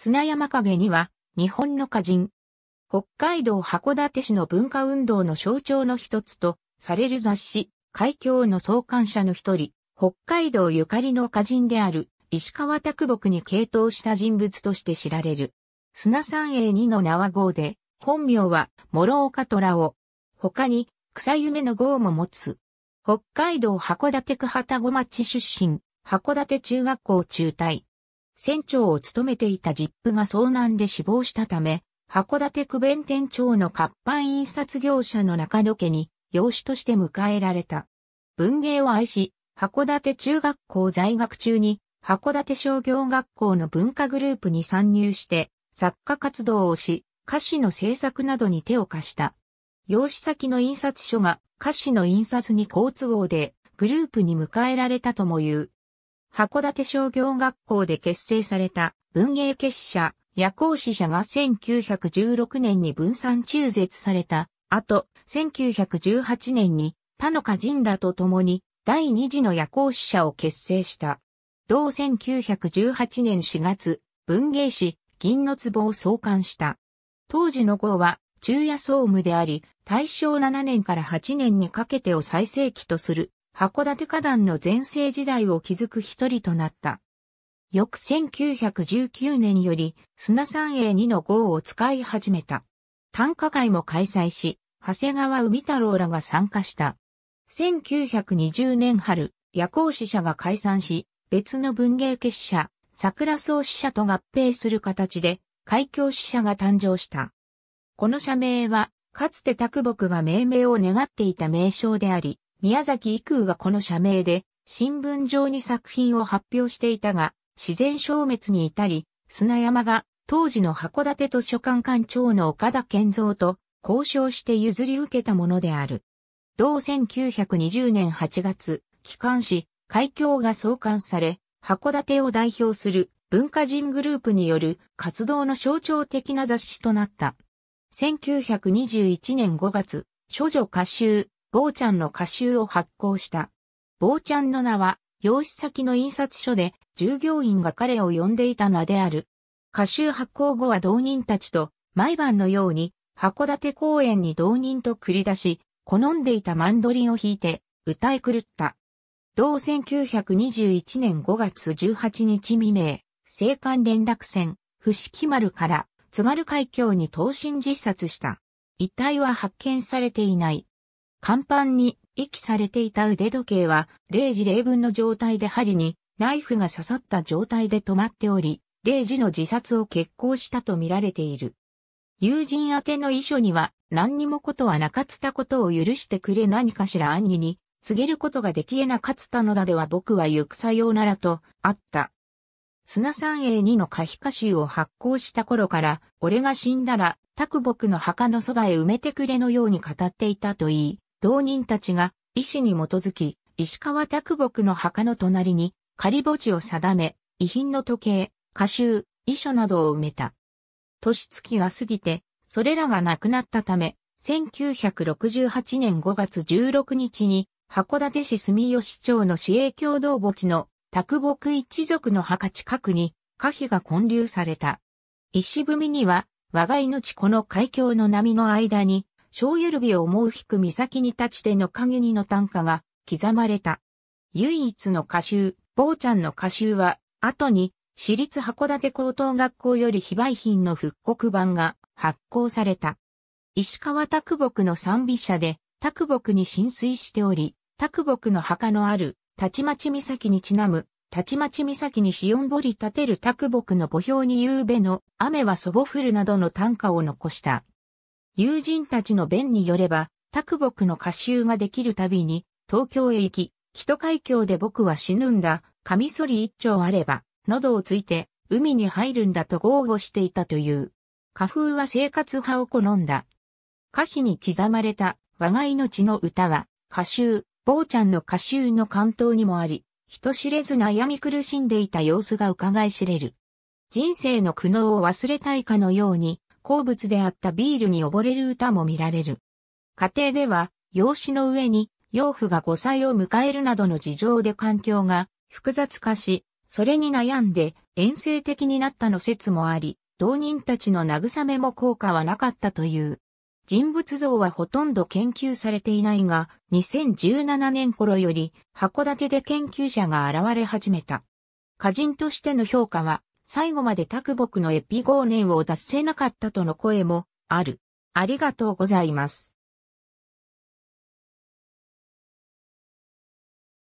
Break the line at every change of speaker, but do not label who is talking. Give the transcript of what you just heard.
砂山影には、日本の歌人。北海道函館市の文化運動の象徴の一つと、される雑誌、海峡の創刊者の一人、北海道ゆかりの歌人である、石川拓木に傾倒した人物として知られる。砂三栄二の名は号で、本名は、諸岡虎を。他に、草夢の号も持つ。北海道函館区旗子町出身、函館中学校中退。船長を務めていたジップが遭難で死亡したため、函館区弁店長の活版印刷業者の中野家に養子として迎えられた。文芸を愛し、函館中学校在学中に函館商業学校の文化グループに参入して作家活動をし、歌詞の制作などに手を貸した。養子先の印刷所が歌詞の印刷に好都合でグループに迎えられたとも言う。函館商業学校で結成された文芸結社、夜行使者が1916年に分散中絶された後、1918年に田中家人らと共に第二次の夜行使者を結成した。同1918年4月、文芸誌、銀の壺を創刊した。当時の号は、中夜総務であり、大正7年から8年にかけてを最盛期とする函館花壇の前世時代を築く一人となった。翌1919年より砂山営2の号を使い始めた。短歌会も開催し、長谷川海太郎らが参加した。1920年春、夜行使者が解散し、別の文芸結社、桜草使者と合併する形で、海峡使者が誕生した。この社名は、かつて卓木が命名を願っていた名称であり、宮崎育空がこの社名で、新聞上に作品を発表していたが、自然消滅に至り、砂山が当時の函館図書館館長の岡田健三と交渉して譲り受けたものである。同1920年8月、帰還し、海峡が創刊され、函館を代表する文化人グループによる活動の象徴的な雑誌となった。1921年5月、諸女歌集、坊ちゃんの歌集を発行した。坊ちゃんの名は、用紙先の印刷所で、従業員が彼を呼んでいた名である。歌集発行後は同人たちと、毎晩のように、函館公園に同人と繰り出し、好んでいたマンドリンを弾いて、歌い狂った。同1921年5月18日未明、青函連絡船、伏木丸から津軽海峡に投身自殺した。遺体は発見されていない。甲板に遺棄されていた腕時計は0時0分の状態で針にナイフが刺さった状態で止まっており、0時の自殺を決行したとみられている。友人宛ての遺書には何にもことはなかったことを許してくれ何かしら兄に告げることができえなかったのだでは僕は行くさようならとあった。砂三英二の可否歌集を発行した頃から、俺が死んだら、卓僕の墓のそばへ埋めてくれのように語っていたといい、同人たちが、医師に基づき、石川拓木の墓の隣に、仮墓地を定め、遺品の時計、歌集、遺書などを埋めた。年月が過ぎて、それらがなくなったため、1968年5月16日に、函館市住吉町の市営共同墓地の拓木一族の墓近くに、火碑が混流された。石踏みには、我が命この海峡の波の間に、小ゆるびを思う引く岬に立ちての陰にの短歌が刻まれた。唯一の歌集、坊ちゃんの歌集は、後に、私立函館高等学校より非売品の復刻版が発行された。石川卓木の賛美者で、卓木に浸水しており、卓木の墓のある、たちまち岬にちなむ、たちまち岬にしおんぼり立てる卓木の墓標に夕べの雨はそぼ降るなどの短歌を残した。友人たちの弁によれば、卓木の歌集ができるたびに、東京へ行き、木戸海峡で僕は死ぬんだ、カミソリ一丁あれば、喉をついて、海に入るんだと豪語していたという。花風は生活派を好んだ。歌詞に刻まれた、我が命の歌は、歌集、坊ちゃんの歌集の関東にもあり、人知れず悩み苦しんでいた様子が伺い知れる。人生の苦悩を忘れたいかのように、好物であったビールに溺れる歌も見られる。家庭では、養子の上に、養父が5歳を迎えるなどの事情で環境が複雑化し、それに悩んで遠征的になったの説もあり、同人たちの慰めも効果はなかったという。人物像はほとんど研究されていないが、2017年頃より函館で研究者が現れ始めた。歌人としての評価は最後まで卓木のエピゴーネンを達せなかったとの声もある。ありがとうございます。